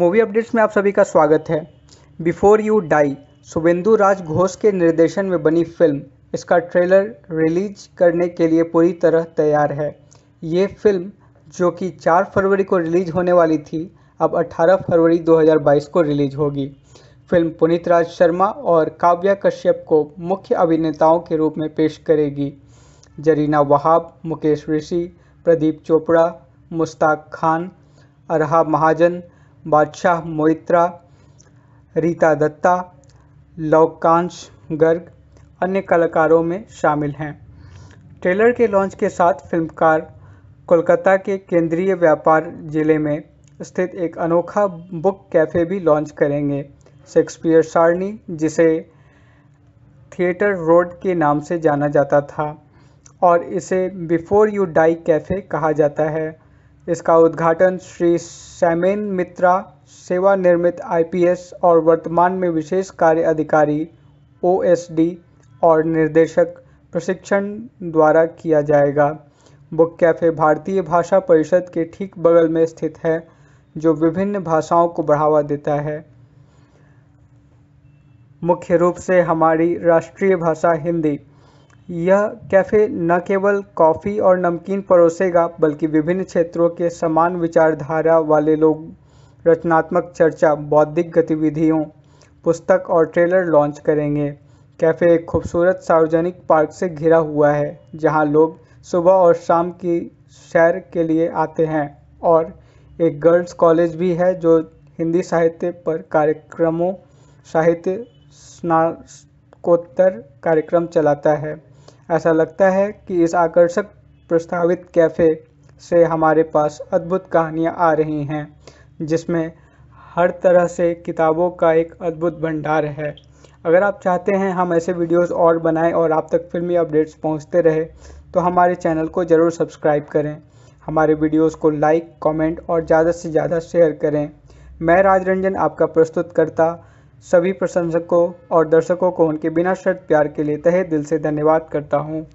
movie updates में आप सभी का स्वागत है before you die Shubhendu Raj Ghosh के निर्देशन में बनी फिल्म इसका ट्रेलर रिलीज करने के लिए पूरी तरह तैयार है ये फिल्म जो कि 4 फरवरी को रिलीज होने वाली थी अब 18 फरवरी 2022 को रिलीज होगी फिल्म पुनीत राज शर्मा और काव्या कश्यप को मुख्य अभिनेताओं के रूप में पेश करेगी जरीना वहाब मुकेश ऋषि प्रदीप चोपड़ा मुश्ताक खान अरहा महाजन बादशाह मोइत्रा रीता दत्ता लवकांश गर्ग अन्य कलाकारों में शामिल हैं ट्रेलर के लॉन्च के साथ फिल्मकार कोलकाता के केंद्रीय व्यापार जिले में स्थित एक अनोखा बुक कैफ़े भी लॉन्च करेंगे शेक्सपियर सारणी जिसे थिएटर रोड के नाम से जाना जाता था और इसे बिफोर यू डाई कैफ़े कहा जाता है इसका उद्घाटन श्री सैमेन मित्रा सेवानिर्मित आईपीएस और वर्तमान में विशेष कार्य अधिकारी ओ और निर्देशक प्रशिक्षण द्वारा किया जाएगा बुक कैफ़े भारतीय भाषा परिषद के ठीक बगल में स्थित है जो विभिन्न भाषाओं को बढ़ावा देता है मुख्य रूप से हमारी राष्ट्रीय भाषा हिंदी यह कैफ़े न केवल कॉफ़ी और नमकीन परोसेगा बल्कि विभिन्न क्षेत्रों के समान विचारधारा वाले लोग रचनात्मक चर्चा बौद्धिक गतिविधियों पुस्तक और ट्रेलर लॉन्च करेंगे कैफ़े एक खूबसूरत सार्वजनिक पार्क से घिरा हुआ है जहां लोग सुबह और शाम की सैर के लिए आते हैं और एक गर्ल्स कॉलेज भी है जो हिंदी साहित्य पर कार्यक्रमों साहित्य स्नातकोत्तर कार्यक्रम चलाता है ऐसा लगता है कि इस आकर्षक प्रस्तावित कैफ़े से हमारे पास अद्भुत कहानियाँ आ रही हैं जिसमें हर तरह से किताबों का एक अद्भुत भंडार है अगर आप चाहते हैं हम ऐसे वीडियोस और बनाएं और आप तक फिल्मी अपडेट्स पहुंचते रहे तो हमारे चैनल को ज़रूर सब्सक्राइब करें हमारे वीडियोस को लाइक कमेंट और ज़्यादा से ज़्यादा शेयर करें मैं राज रंजन आपका प्रस्तुतकर्ता सभी प्रशंसकों और दर्शकों को उनके बिना शर्त प्यार के लिए तहे दिल से धन्यवाद करता हूँ